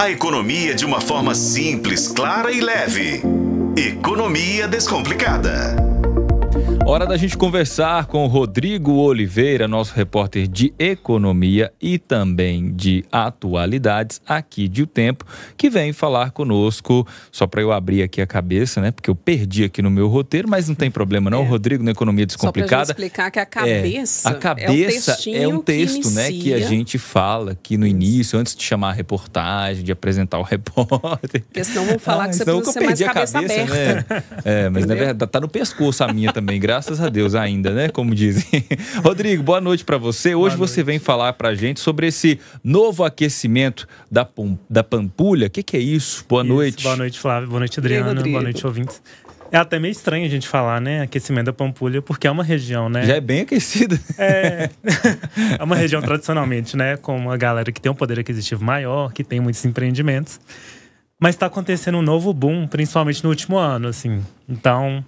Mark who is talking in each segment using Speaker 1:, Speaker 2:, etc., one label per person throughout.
Speaker 1: A economia de uma forma simples, clara e leve. Economia Descomplicada. Hora da gente conversar com Rodrigo Oliveira, nosso repórter de economia e também de atualidades aqui de O Tempo, que vem falar conosco, só para eu abrir aqui a cabeça, né? Porque eu perdi aqui no meu roteiro, mas não tem problema não, é. Rodrigo, na Economia Descomplicada. Só pra
Speaker 2: explicar que a é, é cabeça é, a cabeça é, um, é um texto, que né, que a
Speaker 1: gente fala aqui no início, antes de chamar a reportagem, de apresentar o repórter. Porque senão vão falar ah, que você precisa ser mais cabeça, cabeça né? aberta. Né? É, mas na né, verdade tá no pescoço a minha também, Graças a Deus ainda, né? Como dizem. Rodrigo, boa noite para você. Hoje boa você noite. vem falar para gente sobre esse novo aquecimento da,
Speaker 3: da Pampulha. O que, que, é isso? Boa isso. noite. Boa noite, Flávio. Boa noite, Adriana. Aí, boa noite, ouvintes. É até meio estranho a gente falar, né? Aquecimento da Pampulha, porque é uma região, né? Já é bem aquecida. É, é uma região tradicionalmente, né? Com uma galera que tem um poder aquisitivo maior, que tem muitos empreendimentos. Mas está acontecendo um novo boom, principalmente no último ano, assim. Então,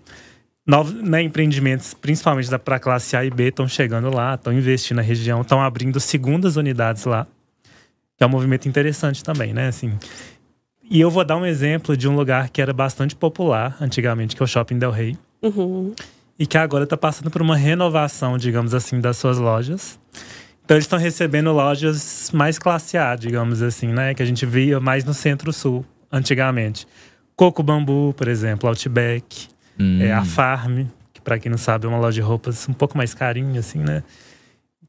Speaker 3: novos né, empreendimentos, principalmente para a classe A e B, estão chegando lá, estão investindo na região, estão abrindo segundas unidades lá, que é um movimento interessante também, né? Assim, e eu vou dar um exemplo de um lugar que era bastante popular antigamente, que é o Shopping Del Rey. Uhum. E que agora está passando por uma renovação, digamos assim, das suas lojas. Então eles estão recebendo lojas mais classe A, digamos assim, né? Que a gente via mais no centro-sul antigamente. Coco Bambu, por exemplo, Outback. Hum. É a hum. Farm, que para quem não sabe é uma loja de roupas um pouco mais carinha, assim, né?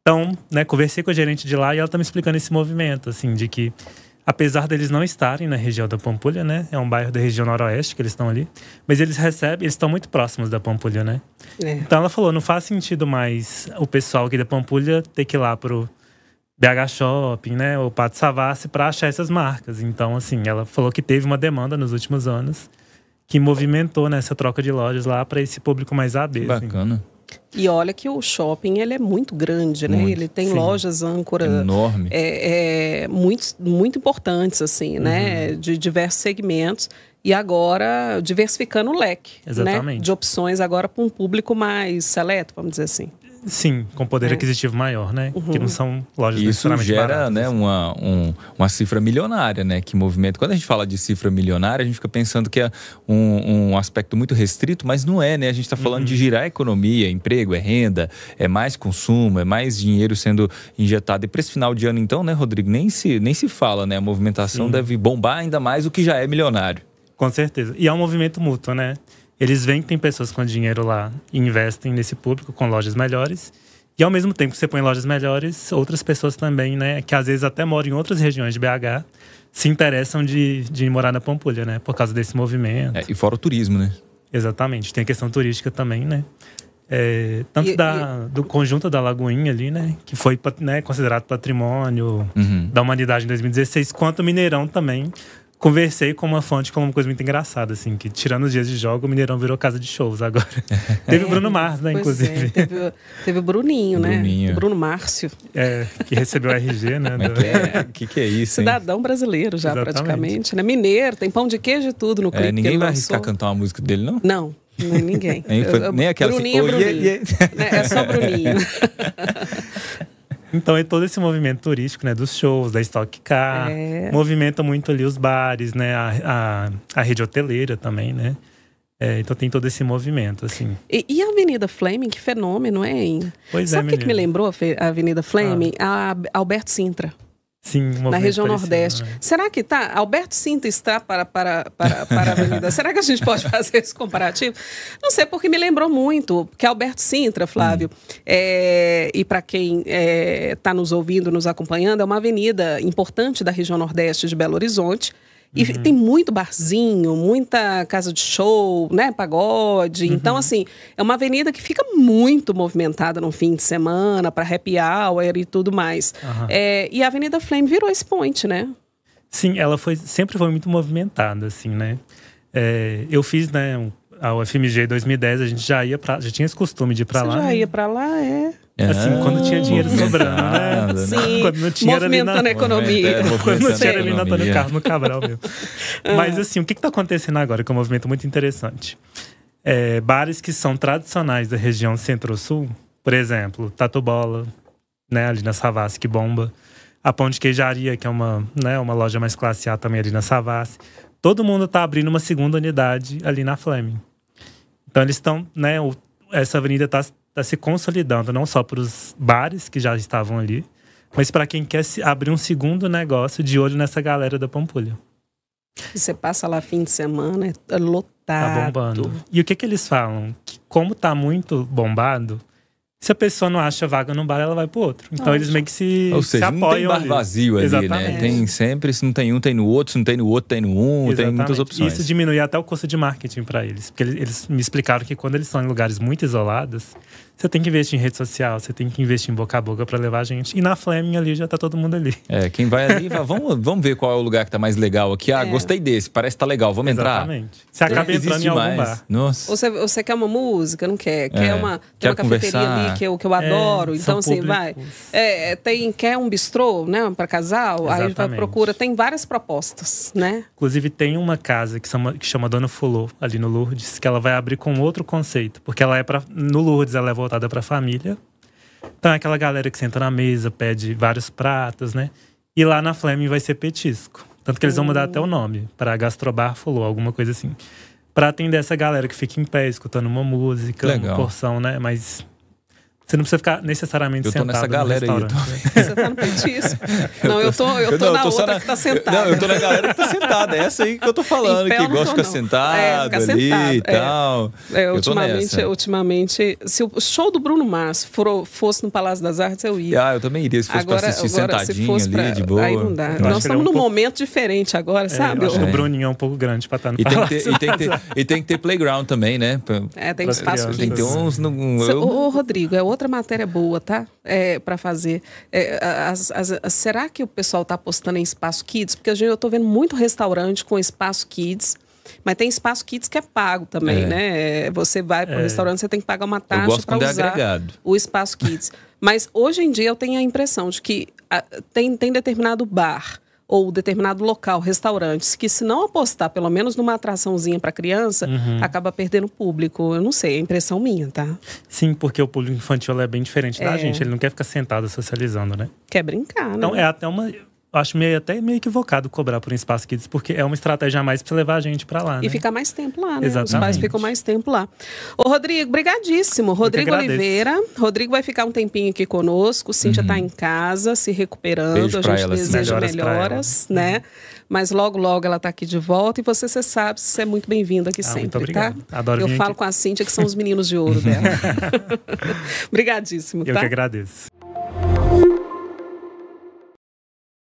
Speaker 3: Então, né, conversei com a gerente de lá e ela tá me explicando esse movimento, assim, de que apesar deles não estarem na região da Pampulha, né? É um bairro da região noroeste que eles estão ali, mas eles recebem, eles estão muito próximos da Pampulha, né? É. Então ela falou, não faz sentido mais o pessoal aqui da Pampulha ter que ir lá pro BH Shopping, né, ou Pato Savassi para achar essas marcas. Então, assim, ela falou que teve uma demanda nos últimos anos que movimentou nessa né, troca de lojas lá para esse público mais AD. Assim. Bacana.
Speaker 2: E olha que o shopping ele é muito grande, né? Muito, ele tem sim. lojas âncora enorme, é, é, muito, muito importantes assim, né? uhum. né? De diversos segmentos e agora diversificando o leque, né? Exatamente. né? De opções agora para um público mais seleto, vamos dizer assim.
Speaker 3: Sim, com poder é. aquisitivo maior, né? Uhum. Que não são
Speaker 1: lojas Isso gera, né, uma, um, uma cifra milionária, né? Que movimento. Quando a gente fala de cifra milionária, a gente fica pensando que é um, um aspecto muito restrito, mas não é, né? A gente está falando uhum. de girar a economia, emprego, é renda, é mais consumo, é mais dinheiro sendo injetado. E para esse final de ano, então, né, Rodrigo, nem se, nem se fala, né? A movimentação Sim.
Speaker 3: deve bombar ainda mais o que já é milionário. Com certeza. E é um movimento mútuo, né? Eles veem que tem pessoas com dinheiro lá e investem nesse público com lojas melhores. E ao mesmo tempo que você põe lojas melhores, outras pessoas também, né, que às vezes até moram em outras regiões de BH, se interessam de, de morar na Pampulha, né, por causa desse movimento. É,
Speaker 1: e fora o turismo, né?
Speaker 3: Exatamente, tem a questão turística também, né? É, tanto e, da, e... do conjunto da Lagoinha ali, né, que foi né, considerado patrimônio uhum. da humanidade em 2016, quanto o Mineirão também, conversei com uma fonte com uma coisa muito engraçada, assim, que tirando os dias de jogo, o Mineirão virou casa de shows agora. teve o Bruno Mars, né, pois é, inclusive. É,
Speaker 2: teve, teve o Bruninho, né? Bruninho. O Bruno Márcio.
Speaker 3: É, que recebeu o RG, né? É do... É, que, que é isso, hein? Cidadão brasileiro já,
Speaker 1: Exatamente. praticamente.
Speaker 2: Né? Mineiro, tem pão de queijo e tudo no é, clipe. É, ninguém
Speaker 1: vai arriscar cantar uma música dele, não? Não,
Speaker 3: não, ninguém. nem aquela Bruninho, assim, Bruninho. Yeah, yeah. Né, é só Bruninho. Então é todo esse movimento turístico, né? Dos shows, da Stock Car. É. Movimenta muito ali os bares, né? A, a, a rede hoteleira também, né? É, então tem todo esse movimento, assim.
Speaker 2: E, e, a Avenida Fleming, que fenômeno, hein? Pois Sabe é, Sabe o que, me lembrou a Avenida Fleming? Ah. A Alberto Sintra.
Speaker 3: Sim, na região parecido, Nordeste.
Speaker 2: Né? Será que tá? Alberto Sinta está para, para, para, para a Avenida. Será que a gente pode fazer esse comparativo? Não sei, porque me lembrou muito, porque Alberto Sintra, Flávio, hum. é, e para quem está é, tá nos ouvindo, nos acompanhando, é uma avenida importante da região Nordeste de Belo Horizonte e uhum. tem muito barzinho, muita casa de show, né? Pagode. Uhum. Então, assim, é uma avenida que fica muito movimentada no fim de semana, para happy hour e tudo mais. Uhum. É, e a Avenida Flame virou esse ponte, né?
Speaker 3: Sim, ela foi, sempre foi muito movimentada, assim, né? É, eu fiz, né, a UFMG 2010, a gente já ia pra. Já tinha esse costume de ir pra Você lá. Já né? ia
Speaker 2: pra lá, é. É. Assim, quando tinha dinheiro sobrando, né? Sim, quando não tinha movimentando ali na, a economia. É, quando não tinha ali na Tony Carmo, no Cabral mesmo.
Speaker 3: Ah. Mas assim, o que está acontecendo agora? Que é um movimento muito interessante. É, bares que são tradicionais da região centro-sul, por exemplo, Bola né, ali na Savassi, que bomba. A Pão de Queijaria, que é uma, né, uma loja mais classe A também ali na Savassi. Todo mundo está abrindo uma segunda unidade ali na Fleming. Então eles estão, né, o, essa avenida está está se consolidando não só para os bares que já estavam ali, mas para quem quer abrir um segundo negócio de olho nessa galera da Pampulha.
Speaker 2: Você passa lá fim de semana, é lotado. Tá
Speaker 3: bombando. E o que que eles falam? Que como tá muito bombado, se a pessoa não acha vaga num bar, ela vai pro outro. Então Nossa. eles meio que se, Ou seja, se apoiam. Não tem bar ali. vazio ali, né? Exatamente. né? Tem
Speaker 1: sempre, se não tem um, tem no outro, se não tem no outro, tem no um, Exatamente. tem muitas opções. isso
Speaker 3: diminui até o custo de marketing para eles. Porque eles, eles me explicaram que quando eles estão em lugares muito isolados, você tem que investir em rede social, você tem que investir em boca a boca para levar a gente. E na Fleming ali já tá todo mundo ali. É, quem vai ali, vai,
Speaker 1: vamos, vamos ver qual é o lugar que tá mais legal aqui. Ah, é. gostei desse, parece que tá legal, vamos Exatamente. entrar. Você acaba é, entrando em algum mais. bar.
Speaker 3: Nossa. Ou você,
Speaker 2: você, quer uma música, não quer? Quer é. uma, quer uma cafeteria ali que eu, que eu é, adoro. É, então, assim, vai. É, é, tem, quer um bistrô, né? para casal, Exatamente. aí procura. Tem várias propostas, né?
Speaker 3: Inclusive, tem uma casa que chama, que chama Dona Fulô, ali no Lourdes, que ela vai abrir com outro conceito. Porque ela é para No Lourdes, ela é voltada para a família. Então é aquela galera que senta na mesa, pede vários pratos, né? E lá na Fleming vai ser petisco. Tanto que eles vão mudar até o nome para Gastrobar Fulô, alguma coisa assim. Pra atender essa galera que fica em pé, escutando uma música, Legal. uma porção, né? Mais você não precisa ficar necessariamente eu tô sentado nessa galera aí. Tô... Você tá no petismo? Não, eu tô, eu tô não, na eu tô outra na... que tá sentada. Não, eu tô na galera que
Speaker 1: tá sentada. É essa aí que eu tô falando, então, que gosta de ficar é, sentado é, ficar ali sentado. e tal.
Speaker 2: É, eu ultimamente, ultimamente, se o show do Bruno Mars for, fosse no Palácio das Artes, eu ia. Ah,
Speaker 1: eu também iria, se fosse agora, pra assistir agora, sentadinho se pra, de boa. Aí não dá. Nós estamos é um num pouco...
Speaker 2: momento diferente agora, é, sabe? o
Speaker 1: Bruninho
Speaker 3: é um pouco grande pra estar no e Palácio tem que ter,
Speaker 1: E tem que ter playground também, né?
Speaker 2: É, tem espaço. Tem que ter uns... Ô, Rodrigo, é outro outra matéria boa, tá? É, para fazer. É, as, as, as, será que o pessoal está apostando em espaço kids? Porque hoje eu estou vendo muito restaurante com espaço kids. Mas tem espaço kids que é pago também, é. né? É, você vai para o é. restaurante, você tem que pagar uma taxa para é usar agregado. o espaço kids. Mas hoje em dia eu tenho a impressão de que a, ah, tem, tem determinado bar ou determinado local, restaurantes, que se não apostar pelo menos numa atraçãozinha para criança, uhum. acaba perdendo público. Eu não sei, é impressão minha, tá?
Speaker 3: Sim, porque o público infantil é bem diferente da é. gente. Ele não quer ficar sentado socializando, né?
Speaker 2: Quer brincar, né? Então é
Speaker 3: até uma acho meio até meio equivocado cobrar por um espaço kids, porque é uma estratégia a mais para levar a gente para lá. Né? E ficar
Speaker 2: mais tempo lá, né? Exatamente. Os pais ficam mais tempo lá. Ô, Rodrigo, brigadíssimo. Rodrigo Oliveira. Rodrigo vai ficar um tempinho aqui conosco. Cíntia está uhum. em casa, se recuperando. Beijo a gente ela, deseja melhoras, melhoras uhum. né? Mas logo, logo ela está aqui de volta. E você, você sabe, você é muito bem-vindo aqui ah, sempre, muito tá? Adoro Eu falo aqui. com a Cíntia, que são os meninos de ouro dela. Obrigadíssimo, Eu tá? que agradeço.